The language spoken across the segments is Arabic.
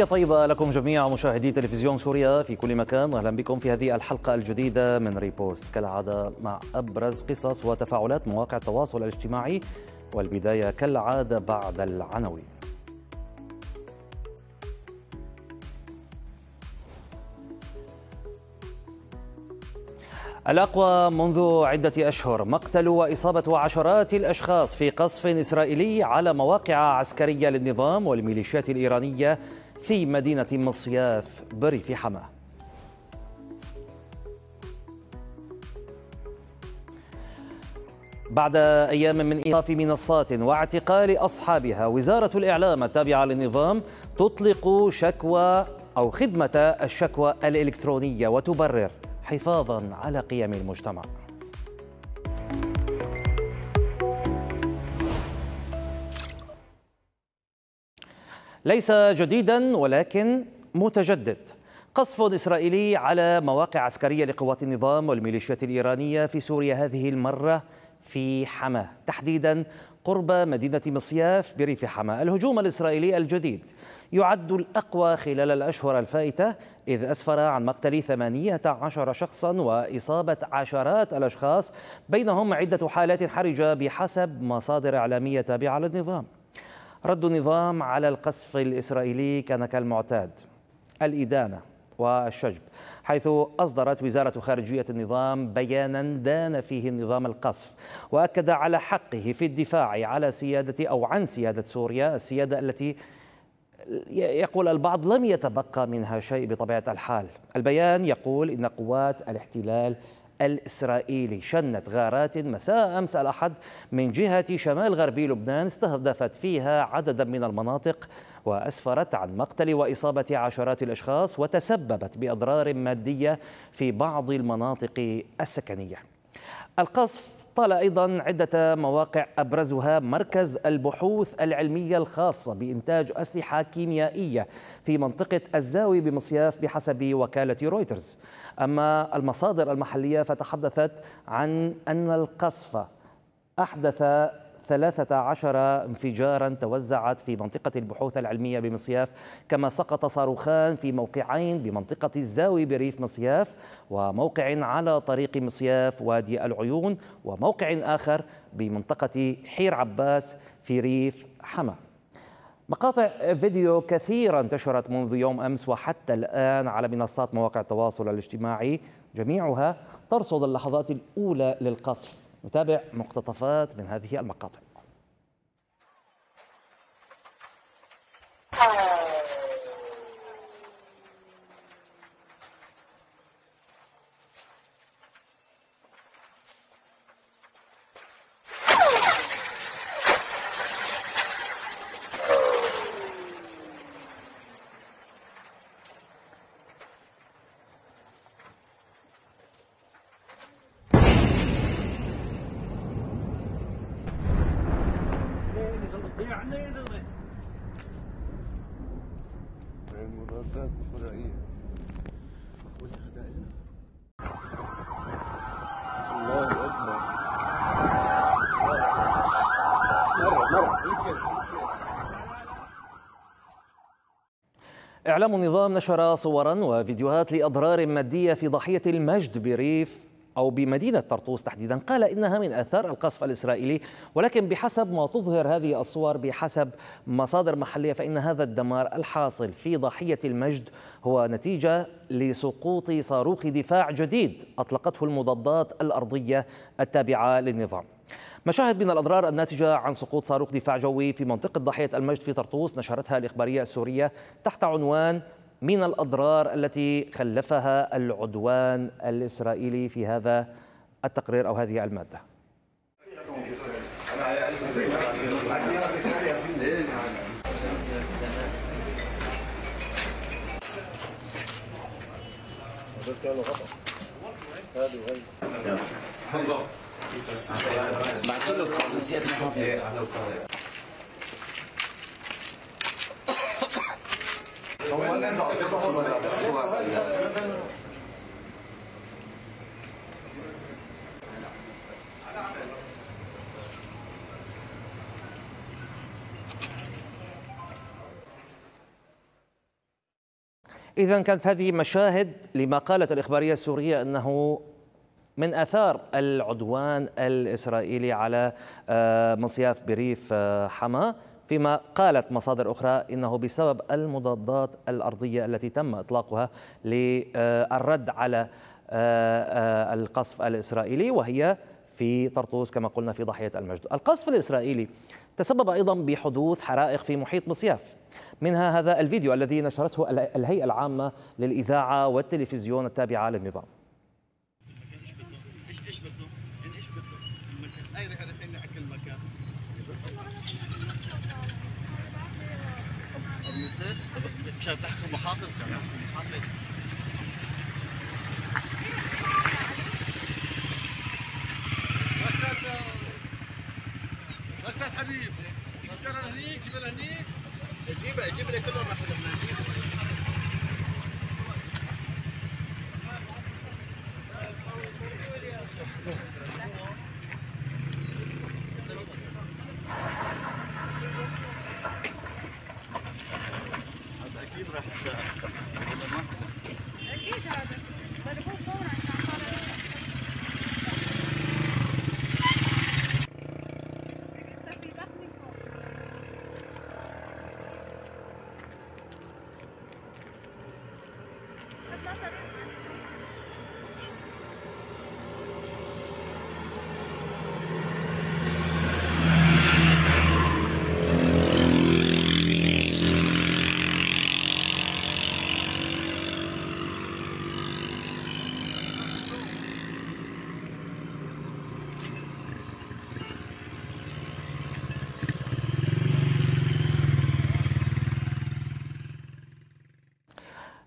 تحية طيبة لكم جميع مشاهدي تلفزيون سوريا في كل مكان أهلا بكم في هذه الحلقة الجديدة من ريبوست كالعادة مع أبرز قصص وتفاعلات مواقع التواصل الاجتماعي والبداية كالعادة بعد العناوين الأقوى منذ عدة أشهر مقتل وإصابة عشرات الأشخاص في قصف إسرائيلي على مواقع عسكرية للنظام والميليشيات الإيرانية في مدينة مصياف بريف حماه بعد أيام من إيقاف منصات واعتقال أصحابها وزارة الإعلام التابعة للنظام تطلق شكوى أو خدمة الشكوى الإلكترونية وتبرر حفاظا على قيم المجتمع ليس جديدا ولكن متجدد قصف إسرائيلي على مواقع عسكرية لقوات النظام والميليشيات الإيرانية في سوريا هذه المرة في حماه تحديدا قرب مدينة مصياف بريف حماه الهجوم الإسرائيلي الجديد يعد الأقوى خلال الأشهر الفائتة إذ أسفر عن مقتل 18 شخصا وإصابة عشرات الأشخاص بينهم عدة حالات حرجة بحسب مصادر إعلامية تابعة للنظام رد النظام على القصف الإسرائيلي كان كالمعتاد الإدانة والشجب حيث أصدرت وزارة خارجية النظام بيانا دان فيه النظام القصف وأكد على حقه في الدفاع على سيادة أو عن سيادة سوريا السيادة التي يقول البعض لم يتبقى منها شيء بطبيعة الحال البيان يقول إن قوات الاحتلال الإسرائيلي شنت غارات مساء أمس الأحد من جهة شمال غربي لبنان استهدفت فيها عددا من المناطق وأسفرت عن مقتل وإصابة عشرات الأشخاص وتسببت بأضرار مادية في بعض المناطق السكنية القصف أطال أيضا عدة مواقع أبرزها مركز البحوث العلمية الخاصة بإنتاج أسلحة كيميائية في منطقة الزاوي بمصياف بحسب وكالة رويترز أما المصادر المحلية فتحدثت عن أن القصف أحدث 13 انفجارا توزعت في منطقة البحوث العلمية بمصياف كما سقط صاروخان في موقعين بمنطقة الزاوي بريف مصياف وموقع على طريق مصياف وادي العيون وموقع آخر بمنطقة حير عباس في ريف حما مقاطع فيديو كثيرة انتشرت منذ يوم أمس وحتى الآن على منصات مواقع التواصل الاجتماعي جميعها ترصد اللحظات الأولى للقصف نتابع مقتطفات من هذه المقاطع آه. إعلام النظام نشر صورا وفيديوهات لأضرار مادية في ضحية المجد بريف أو بمدينة طرطوس تحديدا قال إنها من آثار القصف الإسرائيلي ولكن بحسب ما تظهر هذه الصور بحسب مصادر محلية فإن هذا الدمار الحاصل في ضاحية المجد هو نتيجة لسقوط صاروخ دفاع جديد أطلقته المضادات الأرضية التابعة للنظام مشاهد من الأضرار الناتجة عن سقوط صاروخ دفاع جوي في منطقة ضاحية المجد في طرطوس نشرتها الإخبارية السورية تحت عنوان من الأضرار التي خلفها العدوان الإسرائيلي في هذا التقرير أو هذه المادة مع إذا كانت هذه مشاهد لما قالت الإخبارية السورية أنه من اثار العدوان الاسرائيلي على آه، مصياف بريف آه، حما فيما قالت مصادر أخرى إنه بسبب المضادات الأرضية التي تم إطلاقها للرد على آه، آه، القصف الإسرائيلي وهي في طرطوس كما قلنا في ضاحية المجد القصف الإسرائيلي تسبب أيضا بحدوث حرائق في محيط مصياف منها هذا الفيديو الذي نشرته الهيئة العامة للإذاعة والتلفزيون التابعة للنظام مش هتحكي المحافظ كمان المحافظ غسان حبيب جبنا هنيك جبنا هنيك جيبها جيب لي كلهم راح نجيبها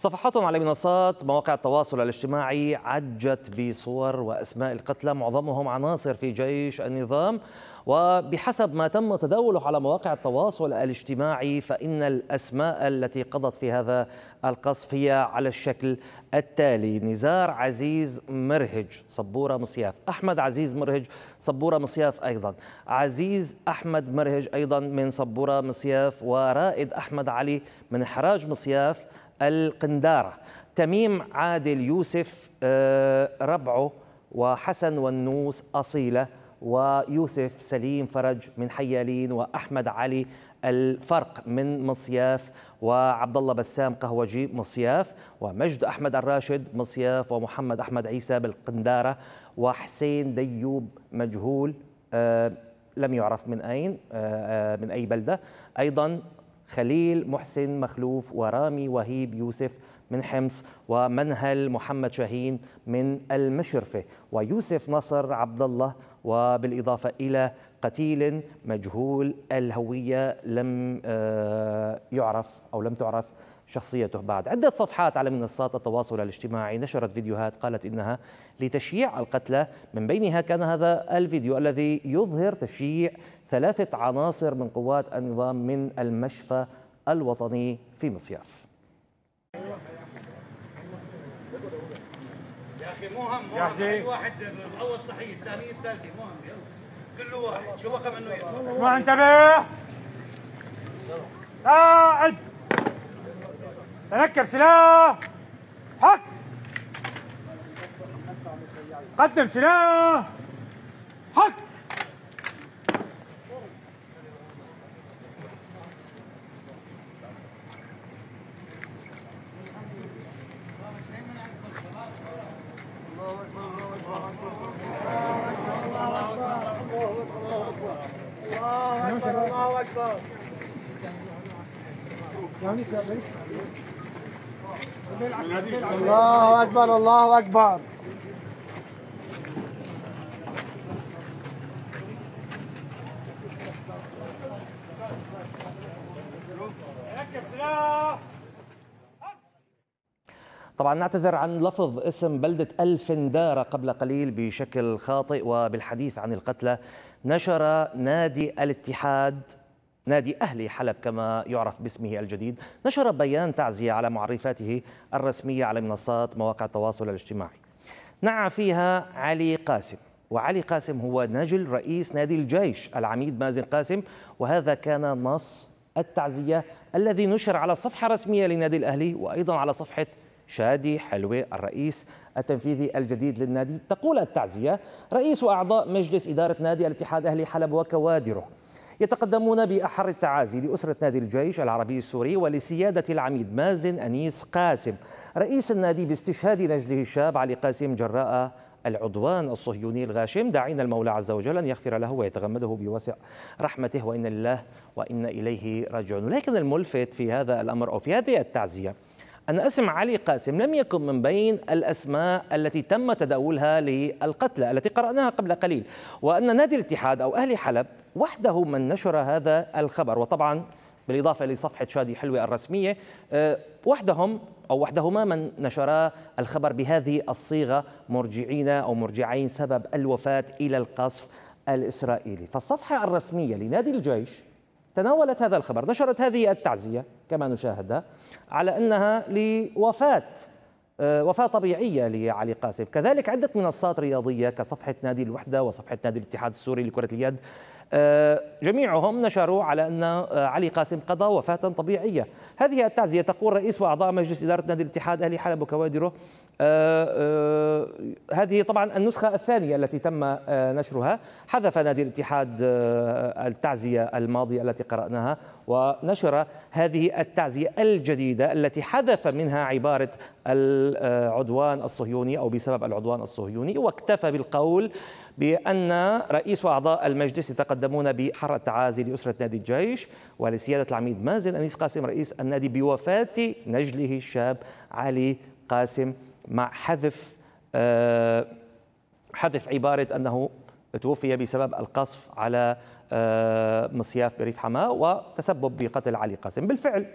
صفحاتهم على منصات مواقع التواصل الاجتماعي عجت بصور واسماء القتلى معظمهم عناصر في جيش النظام وبحسب ما تم تداوله على مواقع التواصل الاجتماعي فان الاسماء التي قضت في هذا القصف هي على الشكل التالي نزار عزيز مرهج صبوره مصياف احمد عزيز مرهج صبوره مصياف ايضا عزيز احمد مرهج ايضا من صبوره مصياف ورائد احمد علي من حراج مصياف القندارة تميم عادل يوسف آه، ربعه وحسن والنوس أصيلة ويوسف سليم فرج من حيالين وأحمد علي الفرق من مصياف وعبد الله بسام قهوجي مصياف ومجد احمد الراشد مصياف ومحمد احمد عيسى بالقنداره وحسين ديوب مجهول آه، لم يعرف من اين آه، من اي بلده ايضا خليل محسن مخلوف ورامي وهيب يوسف من حمص ومنهل محمد شاهين من المشرفة ويوسف نصر عبد الله وبالإضافة إلى قتيل مجهول الهوية لم آه، يعرف أو لم تعرف شخصيته بعد عدة صفحات على منصات التواصل الاجتماعي نشرت فيديوهات قالت إنها لتشييع القتلى من بينها كان هذا الفيديو الذي يظهر تشييع ثلاثة عناصر من قوات النظام من المشفى الوطني في مصياف يا اخي مو هم مو هم واحد الاول صحيح الثاني الثالثي مو هم كل واحد شو وقف انه يدفع ما انتبه قاعد تنكر سلاح حط قدم سلاح حط الله اكبر الله اكبر الله أكبر الله أكبر طبعا نعتذر عن لفظ اسم بلدة الفندارة قبل قليل بشكل خاطئ وبالحديث عن القتلى نشر نادي الاتحاد نادي أهلي حلب كما يعرف باسمه الجديد نشر بيان تعزية على معرفاته الرسمية على منصات مواقع التواصل الاجتماعي نعى فيها علي قاسم وعلي قاسم هو نجل رئيس نادي الجيش العميد مازن قاسم وهذا كان نص التعزية الذي نشر على صفحة رسمية لنادي الأهلي وأيضا على صفحة شادي حلوي الرئيس التنفيذي الجديد للنادي تقول التعزية رئيس وأعضاء مجلس إدارة نادي الاتحاد أهلي حلب وكوادره يتقدمون بأحر التعازي لأسرة نادي الجيش العربي السوري ولسيادة العميد مازن أنيس قاسم رئيس النادي باستشهاد نجله الشاب علي قاسم جراء العدوان الصهيوني الغاشم داعين المولى عز وجل أن يغفر له ويتغمده بواسع رحمته وإن الله وإن إليه راجعون لكن الملفت في هذا الأمر أو في هذه التعزية أن اسم علي قاسم لم يكن من بين الأسماء التي تم تداولها للقتلى التي قرأناها قبل قليل وأن نادي الاتحاد أو أهل حلب وحده من نشر هذا الخبر وطبعا بالإضافة لصفحة شادي حلوة الرسمية آه، وحدهم أو وحدهما من نشرا الخبر بهذه الصيغة مرجعين أو مرجعين سبب الوفاة إلى القصف الإسرائيلي فالصفحة الرسمية لنادي الجيش تناولت هذا الخبر نشرت هذه التعزية كما نشاهدها على أنها لوفاة آه، وفاة طبيعية لعلي قاسم كذلك عدة منصات رياضية كصفحة نادي الوحدة وصفحة نادي الاتحاد السوري لكرة اليد آه، جميعهم نشروا على أن آه، علي قاسم قضى وفاة طبيعية هذه التعزية تقول رئيس وأعضاء مجلس إدارة نادي الاتحاد أهلي حلب وكوادره آه، هذه طبعا النسخة الثانية التي تم نشرها حذف نادي الاتحاد التعزية الماضية التي قرأناها ونشر هذه التعزية الجديدة التي حذف منها عبارة العدوان الصهيوني أو بسبب العدوان الصهيوني واكتفى بالقول بأن رئيس وأعضاء المجلس يتقدمون بحر التعازي لأسرة نادي الجيش ولسيادة العميد مازن أنيس قاسم رئيس النادي بوفاة نجله الشاب علي قاسم مع حذف آه، حذف عبارة أنه توفي بسبب القصف على آه، مصياف بريف حماه وتسبب بقتل علي قاسم بالفعل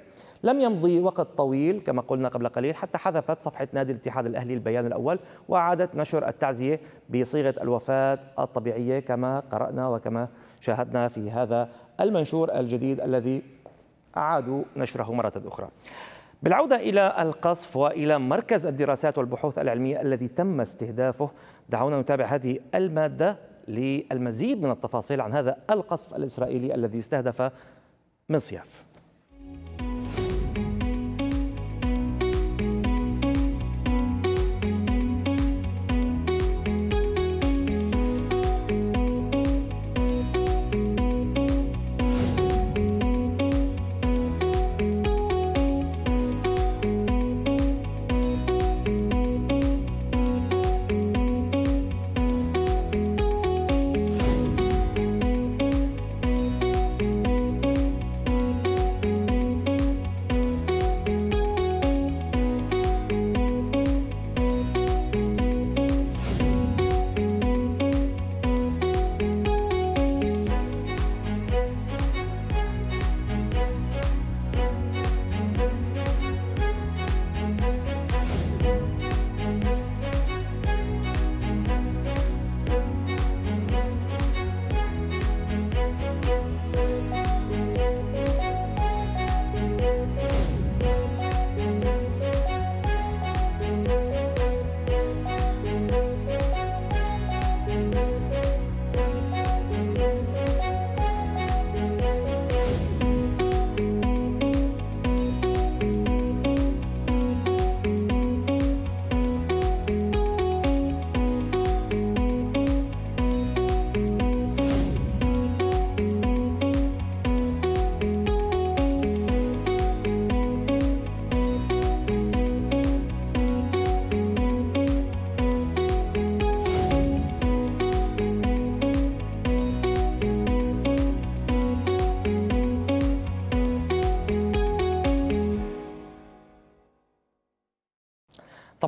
لم يمضي وقت طويل كما قلنا قبل قليل حتى حذفت صفحة نادي الاتحاد الأهلي البيان الأول وأعادت نشر التعزية بصيغة الوفاة الطبيعية كما قرأنا وكما شاهدنا في هذا المنشور الجديد الذي أعادوا نشره مرة أخرى بالعودة إلى القصف وإلى مركز الدراسات والبحوث العلمية الذي تم استهدافه دعونا نتابع هذه المادة للمزيد من التفاصيل عن هذا القصف الإسرائيلي الذي استهدف مصياف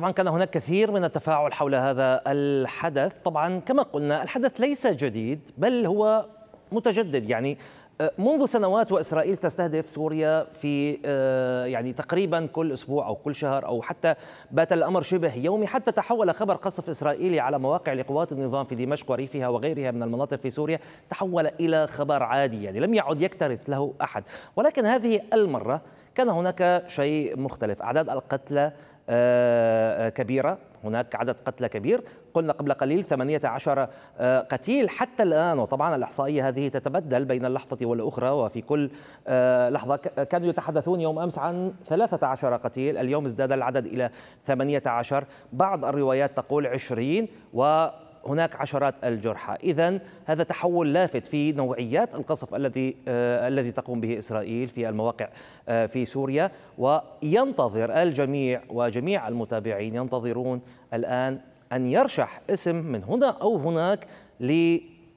طبعا كان هناك كثير من التفاعل حول هذا الحدث طبعا كما قلنا الحدث ليس جديد بل هو متجدد يعني آه، منذ سنوات واسرائيل تستهدف سوريا في آه، يعني تقريبا كل اسبوع او كل شهر او حتى بات الامر شبه يومي حتى تحول خبر قصف اسرائيلي على مواقع لقوات النظام في دمشق وريفها وغيرها من المناطق في سوريا تحول الى خبر عادي يعني لم يعد يكترث له احد ولكن هذه المره كان هناك شيء مختلف اعداد القتلى آه، كبيرة هناك عدد قتلى كبير قلنا قبل قليل 18 آه، قتيل حتى الآن وطبعا الإحصائية هذه تتبدل بين اللحظة والأخرى وفي كل آه، لحظة كانوا يتحدثون يوم أمس عن 13 قتيل اليوم ازداد العدد إلى 18 بعض الروايات تقول 20 و هناك عشرات الجرحى إذا هذا تحول لافت في نوعيات القصف الذي آه، الذي تقوم به إسرائيل في المواقع آه، في سوريا وينتظر الجميع وجميع المتابعين ينتظرون الآن أن يرشح اسم من هنا أو هناك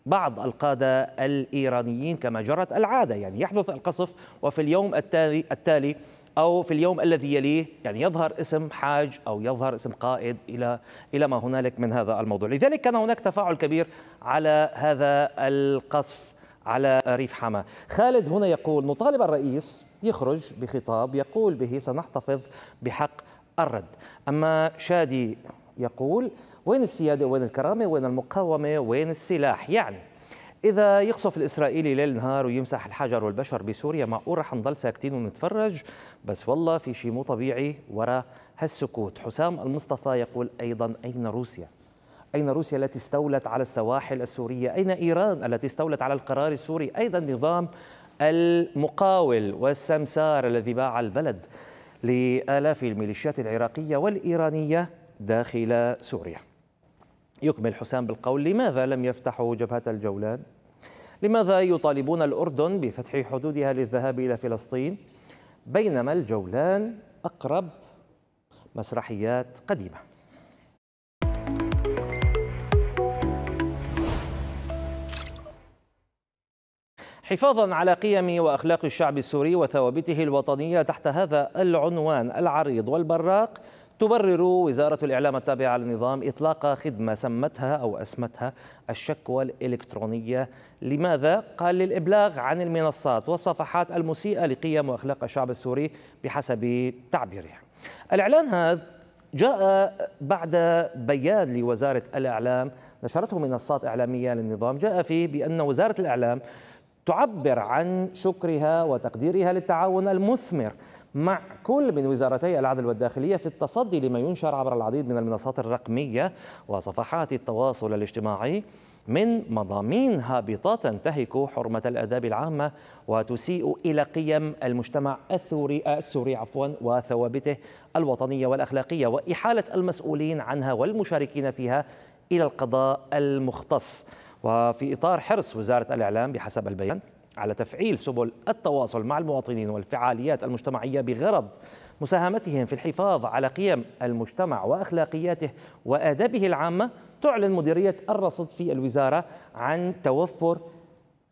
بعض القادة الإيرانيين كما جرت العادة يعني يحدث القصف وفي اليوم التالي, التالي أو في اليوم الذي يليه يعني يظهر اسم حاج أو يظهر اسم قائد إلى إلى ما هنالك من هذا الموضوع لذلك كان هناك تفاعل كبير على هذا القصف على ريف حما خالد هنا يقول نطالب الرئيس يخرج بخطاب يقول به سنحتفظ بحق الرد أما شادي يقول وين السيادة وين الكرامة وين المقاومة وين السلاح يعني إذا يقصف الإسرائيلي ليل نهار ويمسح الحجر والبشر بسوريا معقول رح نضل ساكتين ونتفرج بس والله في شيء مو طبيعي وراء هالسكوت حسام المصطفى يقول أيضا أين روسيا؟ أين روسيا التي استولت على السواحل السورية؟ أين إيران التي استولت على القرار السوري؟ أيضا نظام المقاول والسمسار الذي باع البلد لآلاف الميليشيات العراقية والإيرانية داخل سوريا يكمل حسام بالقول لماذا لم يفتحوا جبهة الجولان؟ لماذا يطالبون الأردن بفتح حدودها للذهاب إلى فلسطين بينما الجولان أقرب مسرحيات قديمة حفاظا على قيم وأخلاق الشعب السوري وثوابته الوطنية تحت هذا العنوان العريض والبراق تبرر وزارة الإعلام التابعة للنظام إطلاق خدمة سمتها أو أسمتها الشكوى الإلكترونية لماذا؟ قال للإبلاغ عن المنصات والصفحات المسيئة لقيم وأخلاق الشعب السوري بحسب تعبيره الإعلان هذا جاء بعد بيان لوزارة الإعلام نشرته منصات إعلامية للنظام جاء فيه بأن وزارة الإعلام تعبر عن شكرها وتقديرها للتعاون المثمر مع كل من وزارتي العدل والداخلية في التصدي لما ينشر عبر العديد من المنصات الرقمية وصفحات التواصل الاجتماعي من مضامين هابطة تنتهك حرمة الآداب العامة وتسيء إلى قيم المجتمع الثوري السوري عفوا وثوابته الوطنية والأخلاقية وإحالة المسؤولين عنها والمشاركين فيها إلى القضاء المختص وفي إطار حرص وزارة الإعلام بحسب البيان على تفعيل سبل التواصل مع المواطنين والفعاليات المجتمعية بغرض مساهمتهم في الحفاظ على قيم المجتمع وأخلاقياته وآدابه العامة تعلن مديرية الرصد في الوزارة عن توفر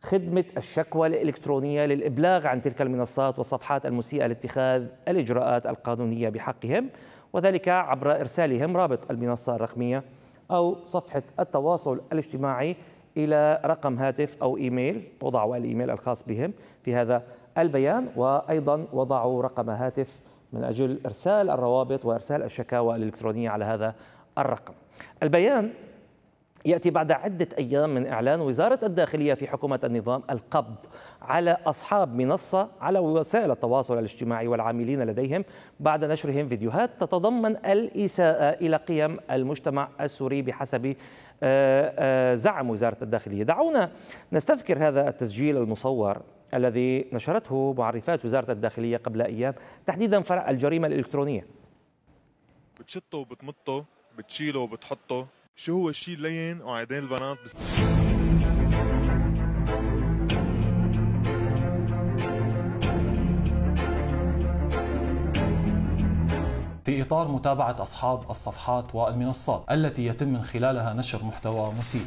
خدمة الشكوى الإلكترونية للإبلاغ عن تلك المنصات والصفحات المسيئة لاتخاذ الإجراءات القانونية بحقهم وذلك عبر إرسالهم رابط المنصة الرقمية أو صفحة التواصل الاجتماعي إلى رقم هاتف أو إيميل وضعوا الإيميل الخاص بهم في هذا البيان وأيضا وضعوا رقم هاتف من أجل إرسال الروابط وإرسال الشكاوى الإلكترونية على هذا الرقم البيان ياتي بعد عده ايام من اعلان وزاره الداخليه في حكومه النظام القبض على اصحاب منصه على وسائل التواصل الاجتماعي والعاملين لديهم بعد نشرهم فيديوهات تتضمن الاساءه الى قيم المجتمع السوري بحسب آه، آه، زعم وزاره الداخليه. دعونا نستذكر هذا التسجيل المصور الذي نشرته معرفات وزاره الداخليه قبل ايام تحديدا فرع الجريمه الالكترونيه. بتشطه وبتمطه بتشيله وبتحطه شو هو الشيء اللين وعيدين البنات بس في إطار متابعة أصحاب الصفحات والمنصات التي يتم من خلالها نشر محتوى مسيء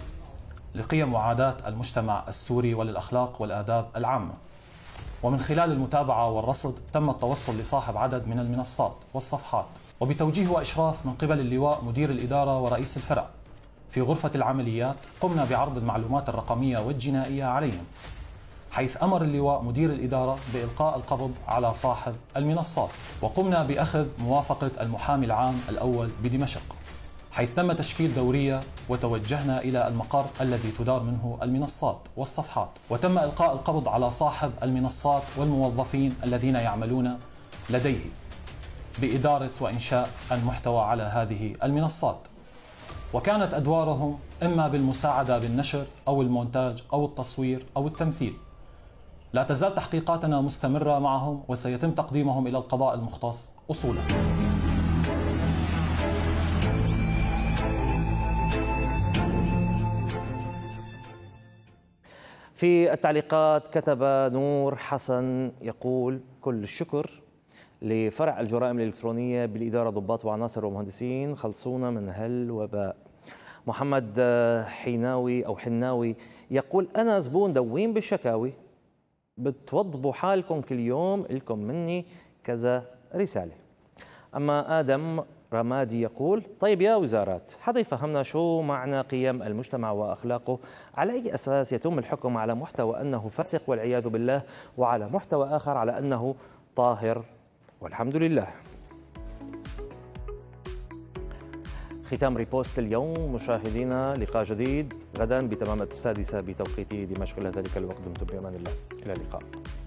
لقيم وعادات المجتمع السوري وللأخلاق والآداب العامة ومن خلال المتابعة والرصد تم التوصل لصاحب عدد من المنصات والصفحات وبتوجيه وإشراف من قبل اللواء مدير الإدارة ورئيس الفرع في غرفة العمليات قمنا بعرض المعلومات الرقمية والجنائية عليهم حيث أمر اللواء مدير الإدارة بإلقاء القبض على صاحب المنصات وقمنا بأخذ موافقة المحامي العام الأول بدمشق حيث تم تشكيل دورية وتوجهنا إلى المقر الذي تدار منه المنصات والصفحات وتم إلقاء القبض على صاحب المنصات والموظفين الذين يعملون لديه بإدارة وإنشاء المحتوى على هذه المنصات وكانت أدوارهم إما بالمساعدة بالنشر أو المونتاج أو التصوير أو التمثيل لا تزال تحقيقاتنا مستمرة معهم وسيتم تقديمهم إلى القضاء المختص أصولا في التعليقات كتب نور حسن يقول كل الشكر لفرع الجرائم الإلكترونية بالإدارة ضباط وعناصر ومهندسين خلصونا من هالوباء محمد حيناوي أو حناوي يقول أنا زبون دوين بالشكاوي بتوضبوا حالكم كل يوم لكم مني كذا رسالة أما آدم رمادي يقول طيب يا وزارات حدا يفهمنا شو معنى قيم المجتمع وأخلاقه على أي أساس يتم الحكم على محتوى أنه فسق والعياذ بالله وعلى محتوى آخر على أنه طاهر والحمد لله ختام ريبوست اليوم مشاهدينا لقاء جديد غدا بتمام السادسة بتوقيت دمشق إلى ذلك الوقت دمتم بأمان الله إلى اللقاء